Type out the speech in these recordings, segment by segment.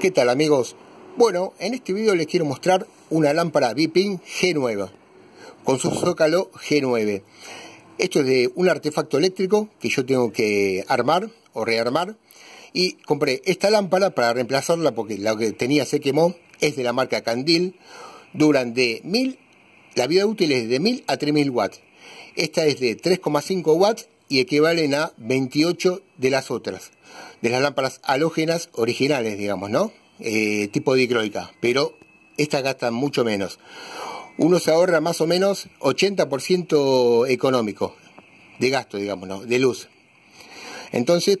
¿Qué tal amigos? Bueno, en este video les quiero mostrar una lámpara Bipin G9 con su zócalo G9. Esto es de un artefacto eléctrico que yo tengo que armar o rearmar y compré esta lámpara para reemplazarla porque la que tenía se quemó, es de la marca Candil, duran de 1000, la vida útil es de 1000 a 3000 watts. Esta es de 3,5 watts y equivalen a 28 de las otras, de las lámparas halógenas originales, digamos, ¿no? Eh, tipo dicroica, pero estas gastan mucho menos. Uno se ahorra más o menos 80% económico de gasto, digamos, ¿no? de luz. Entonces,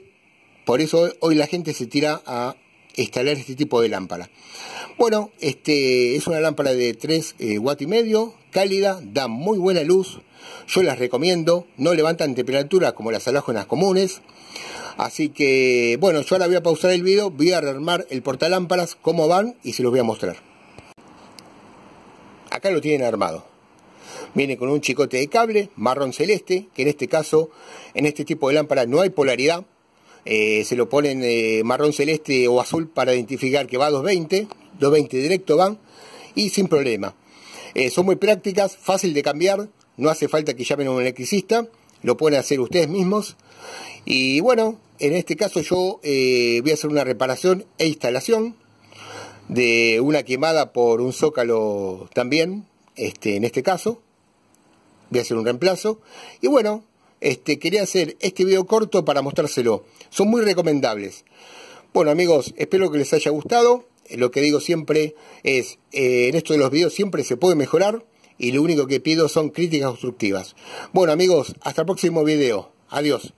por eso hoy la gente se tira a instalar este tipo de lámpara. Bueno, este es una lámpara de 3 eh, watts, y medio, cálida, da muy buena luz, yo las recomiendo, no levantan temperatura como las halógenas comunes. Así que, bueno, yo ahora voy a pausar el video, voy a rearmar el portalámparas, cómo van y se los voy a mostrar. Acá lo tienen armado. Viene con un chicote de cable marrón celeste, que en este caso, en este tipo de lámparas no hay polaridad. Eh, se lo ponen eh, marrón celeste o azul para identificar que va a 220, 220 directo van y sin problema. Eh, son muy prácticas, fácil de cambiar, no hace falta que llamen a un electricista, lo pueden hacer ustedes mismos. Y bueno, en este caso yo eh, voy a hacer una reparación e instalación de una quemada por un zócalo también, este, en este caso. Voy a hacer un reemplazo. Y bueno, este, quería hacer este video corto para mostrárselo. Son muy recomendables. Bueno amigos, espero que les haya gustado. Lo que digo siempre es, eh, en esto de los videos siempre se puede mejorar y lo único que pido son críticas constructivas. Bueno amigos, hasta el próximo video. Adiós.